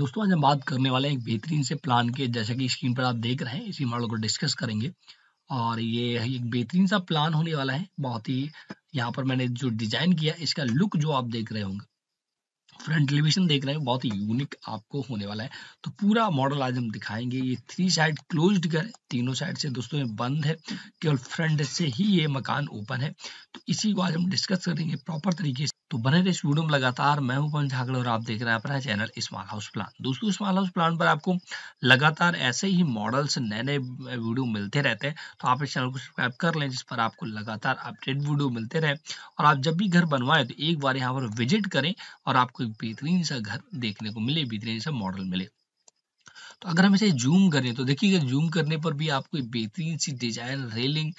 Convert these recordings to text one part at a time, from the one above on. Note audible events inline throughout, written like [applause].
दोस्तों आज हम बात करने वाले हैं एक बेहतरीन से प्लान के जैसा कि स्क्रीन पर आप देख रहे हैं इसी मॉडल को डिस्कस करेंगे और ये एक बेहतरीन सा प्लान होने वाला है बहुत ही यहाँ पर मैंने जो डिजाइन किया इसका लुक जो आप देख रहे होंगे फ्रंट एलिवेशन देख रहे हैं बहुत ही यूनिक आपको होने वाला है तो पूरा मॉडल आज हम दिखाएंगे ये थ्री साइड क्लोज्ड कर तीनों साइड से दोस्तों ये बंद है केवल फ्रंट से ही ये मकान ओपन है तो इसी को आज हम डिस्कस करेंगे प्रॉपर तरीके से तो बने रहे इस वीडियो में लगातार मैं हूं पवन झागड़ और आप देख रहे हैं अपना चैनल स्मॉल हाउस प्लान दोस्तों स्मॉल हाउस प्लान पर आपको लगातार ऐसे ही मॉडल्स नए नए वीडियो मिलते रहते हैं तो आप इस चैनल को सब्सक्राइब कर लें जिस पर आपको लगातार अपडेट वीडियो मिलते रहे और आप जब भी घर बनवाएं तो एक बार यहाँ पर विजिट करें और आपको एक बेहतरीन सा घर देखने को मिले बेहतरीन सा मॉडल मिले तो अगर हम इसे जूम करें तो देखिएगा जूम करने पर भी आपको बेहतरीन सी डिजाइन रेलिंग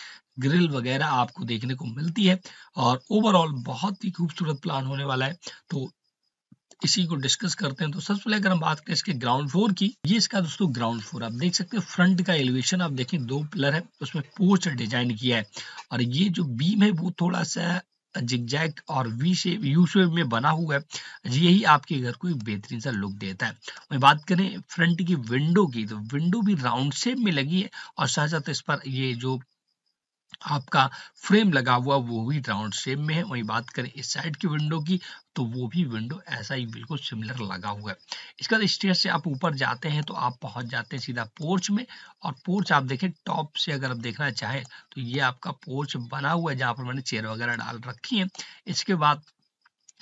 ग्रिल वगैरह आपको देखने को मिलती है और ओवरऑल बहुत ही खूबसूरत प्लान होने वाला है तो इसी को डिस्कस करते हैं तो सबसे पहले अगर हम बात करें इसके ग्राउंड फ्लोर की ये इसका दोस्तों ग्राउंड फ्लोर आप देख सकते हैं फ्रंट का एलिवेशन आप देखें दो पिलर है उसमें पोर्च डिजाइन किया है और ये जो बीम है वो थोड़ा सा जिगजैक और वी से यू शेप में बना हुआ है यही आपके घर को एक बेहतरीन सा लुक देता है वही बात करें फ्रंट की विंडो की तो विंडो भी राउंड शेप में लगी है और साथ साथ इस पर ये जो आपका फ्रेम लगा हुआ वो भी राउंड शेप में है वहीं बात करें इस साइड की विंडो की तो वो भी विंडो ऐसा ही बिल्कुल सिमिलर लगा हुआ है इसके बाद तो स्टेयर से आप ऊपर जाते हैं तो आप पहुंच जाते हैं सीधा पोर्च में और पोर्च आप देखें टॉप से अगर आप देखना चाहें तो ये आपका पोर्च बना हुआ है जहाँ पर मैंने चेयर वगैरह डाल रखी है इसके बाद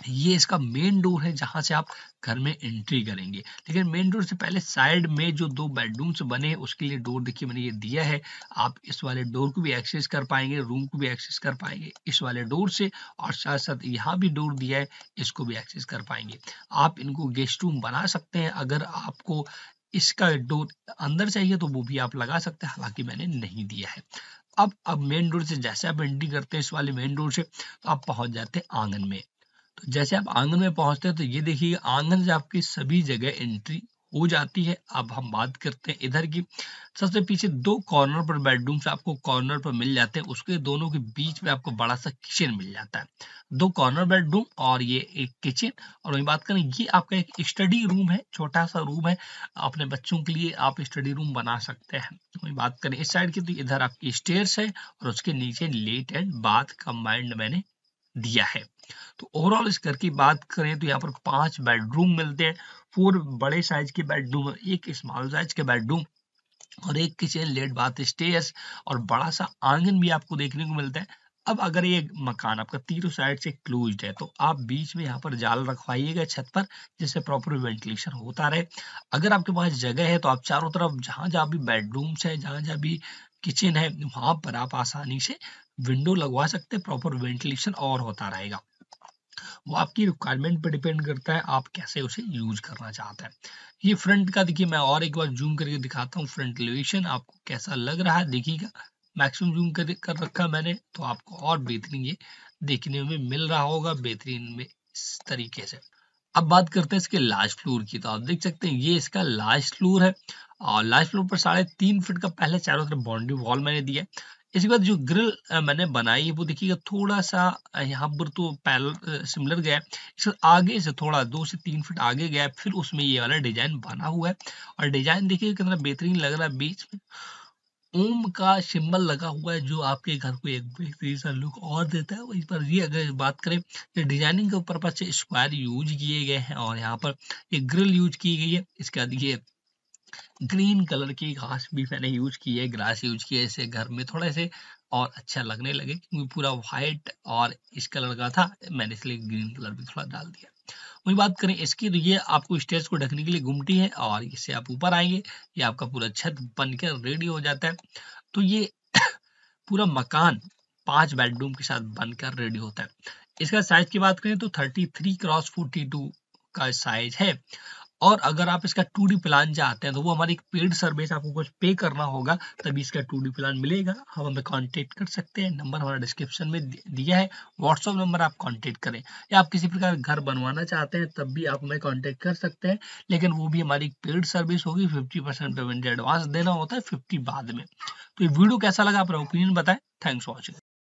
ये इसका मेन डोर है जहां से आप घर में एंट्री करेंगे लेकिन मेन डोर से पहले साइड में जो दो बेडरूम्स बने उसके लिए डोर देखिए मैंने ये दिया है आप इस वाले डोर को भी एक्सेस कर पाएंगे रूम को भी एक्सेस कर पाएंगे इस वाले डोर से और साथ साथ यहाँ भी डोर दिया है इसको भी एक्सेस कर पाएंगे आप इनको गेस्ट रूम बना सकते हैं अगर आपको इसका डोर अंदर चाहिए तो वो भी आप लगा सकते हैं हालांकि मैंने नहीं दिया है अब अब मेन डोर से जैसे आप एंट्री करते हैं इस वाले मेन डोर से तो आप पहुंच जाते हैं आंगन में तो जैसे आप आंगन में पहुंचते हैं तो ये देखिए आंगन से आपकी सभी जगह एंट्री हो जाती है अब हम बात करते हैं इधर की सबसे पीछे दो कॉर्नर पर से आपको कॉर्नर पर मिल जाते हैं उसके दोनों के बीच में आपको बड़ा सा किचन मिल जाता है दो कॉर्नर बेडरूम और ये एक किचन और वही बात करें ये आपका एक स्टडी रूम है छोटा सा रूम है अपने बच्चों के लिए आप स्टडी रूम बना सकते हैं वही बात करें इस साइड की तो इधर आपकी स्टेयर्स है और उसके नीचे लेट एंड बाथ कम्बाइंड मैंने दिया है तो ओवरऑल इस घर की बात करें तो यहाँ पर पांच बेडरूम मिलते हैं फोर बड़े साइज के बेडरूम एक स्मॉल साइज के बेडरूम और एक किचन लेट बाथ स्टेयर्स और बड़ा सा आंगन भी आपको देखने को मिलता है अब अगर ये मकान आपका तीनों साइड से क्लोज है तो आप बीच में यहाँ पर जाल रखवाइएगा छत पर जिससे प्रॉपर वेंटिलेशन होता रहे अगर आपके पास जगह है तो आप चारों तरफ जहां जहां भी बेडरूम्स है जहां जहां भी किचन है वहां पर आप आसानी से विंडो लगवा सकते हैं प्रॉपर वेंटिलेशन और होता रहेगा वो आपकी रिक्वायरमेंट पर डिपेंड करता है आप कैसे उसे यूज करना चाहते हैं ये फ्रंट का देखिए मैं और एक बार जूम करके दिखाता हूँ फ्रंट एलिवेशन आपको कैसा लग रहा है देखिएगा मैक्सिमम जूम कर कर रखा मैंने तो आपको और बेहतरीन ये देखने में मिल रहा होगा बेहतरीन में इस तरीके से अब बात करते हैं इसके लास्ट फ्लोर की तो आप देख सकते हैं ये इसका लास्ट फ्लोर है और लास्ट फ्लोर पर साढ़े तीन फिट का पहले चारों तरफ बाउंड्री वॉल मैंने दिया है इसके बाद जो ग्रिल मैंने बनाई है वो देखिएगा थोड़ा सा यहाँ पर तो पैरल सिमिलर गया है इसके आगे से थोड़ा दो से तीन फिट आगे गया फिर उसमें ये वाला डिजाइन बना हुआ है और डिजाइन देखिए कितना बेहतरीन लग रहा है बीच में ओम का सिंबल लगा हुआ है जो आपके घर को एक बेहतरीन लुक और देता है इस पर ये अगर बात करें तो डिजाइनिंग के ऊपर से स्क्वायर यूज किए गए हैं और यहाँ पर एक ग्रिल यूज की गई है इसके बाद ये ग्रीन कलर की घास भी मैंने यूज की है ग्रास यूज किया है इसे घर में थोड़े से और अच्छा लगने लगे क्योंकि पूरा व्हाइट और इस कलर का था मैंने इसलिए ग्रीन कलर भी थोड़ा डाल दिया वही बात करें इसकी तो ये आपको स्टेज को ढकने के लिए घुमटी है और इससे आप ऊपर आएंगे ये आपका पूरा छत बन के रेडी हो जाता है तो ये [coughs] पूरा मकान पांच बेडरूम के साथ बनकर रेडी होता है इसका साइज की बात करें तो thirty three cross forty two का साइज है और अगर आप इसका टू डी प्लान चाहते हैं तो वो हमारी एक पेड सर्विस आपको कुछ पे करना होगा तभी इसका टू डी प्लान मिलेगा हम हमें कॉन्टेक्ट कर सकते हैं नंबर हमारा डिस्क्रिप्शन में दिया है व्हाट्सअप नंबर आप कॉन्टेक्ट करें या आप किसी प्रकार घर बनवाना चाहते हैं तब भी आप हमें कॉन्टेक्ट कर सकते हैं लेकिन वो भी हमारी पेड सर्विस होगी फिफ्टी पेमेंट एडवांस देना होता है फिफ्टी बाद में तो ये वीडियो कैसा लगा आप ओपिनियन बताएं थैंक्स वॉचिंग